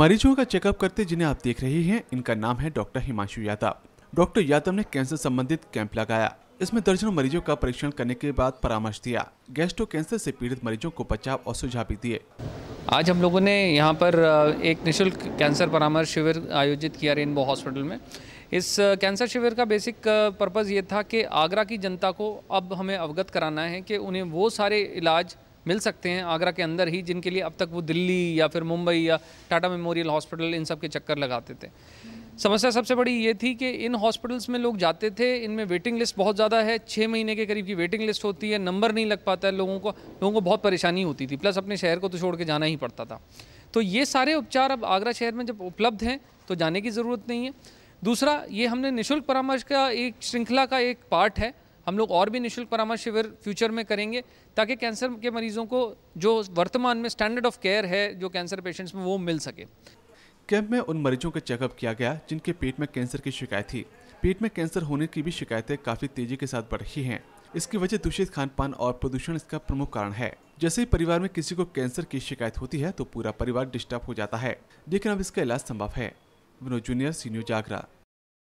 मरीजों का चेकअप करते जिन्हें आप देख रहे हैं इनका नाम है डॉक्टर हिमांशु यादव डॉक्टर यादव ने कैंसर संबंधित कैंप लगाया इसमें दर्जनों मरीजों का परीक्षण करने के बाद परामर्श दिया गैस्ट्रो कैंसर से पीड़ित मरीजों को बचाव और सुझाव भी दिए आज हम लोगों ने यहाँ पर एक निशुल्क कैंसर परामर्श शिविर आयोजित किया रेनबो हॉस्पिटल में इस कैंसर शिविर का बेसिक पर्पज़ ये था कि आगरा की जनता को अब हमें अवगत कराना है कि उन्हें वो सारे इलाज मिल सकते हैं आगरा के अंदर ही जिनके लिए अब तक वो दिल्ली या फिर मुंबई या टाटा मेमोरियल हॉस्पिटल इन सब के चक्कर लगाते थे समस्या सबसे बड़ी ये थी कि इन हॉस्पिटल्स में लोग जाते थे इनमें वेटिंग लिस्ट बहुत ज़्यादा है छः महीने के करीब की वेटिंग लिस्ट होती है नंबर नहीं लग पाता है लोगों को लोगों को बहुत परेशानी होती थी प्लस अपने शहर को तो छोड़ के जाना ही पड़ता था तो ये सारे उपचार अब आगरा शहर में जब उपलब्ध हैं तो जाने की ज़रूरत नहीं है दूसरा ये हमने निःशुल्क परामर्श का एक श्रृंखला का एक पार्ट है हम लोग और भी निःशुल्क परामर्श शिविर फ्यूचर में करेंगे ताकि कैंसर के मरीजों को जो वर्तमान में स्टैंडर्ड ऑफ केयर है जो कैंसर पेशेंट्स में वो मिल सके कैंप में उन मरीजों का चेकअप किया गया जिनके पेट में कैंसर की शिकायत थी पेट में कैंसर होने की भी शिकायतें काफी तेजी के साथ बढ़ रही हैं इसकी वजह दूषित खान पान और प्रदूषण इसका प्रमुख कारण है जैसे ही परिवार में किसी को कैंसर की शिकायत होती है तो पूरा परिवार डिस्टर्ब हो जाता है लेकिन अब इसका इलाज संभव है विनोद जूनियर सीनियर जागरा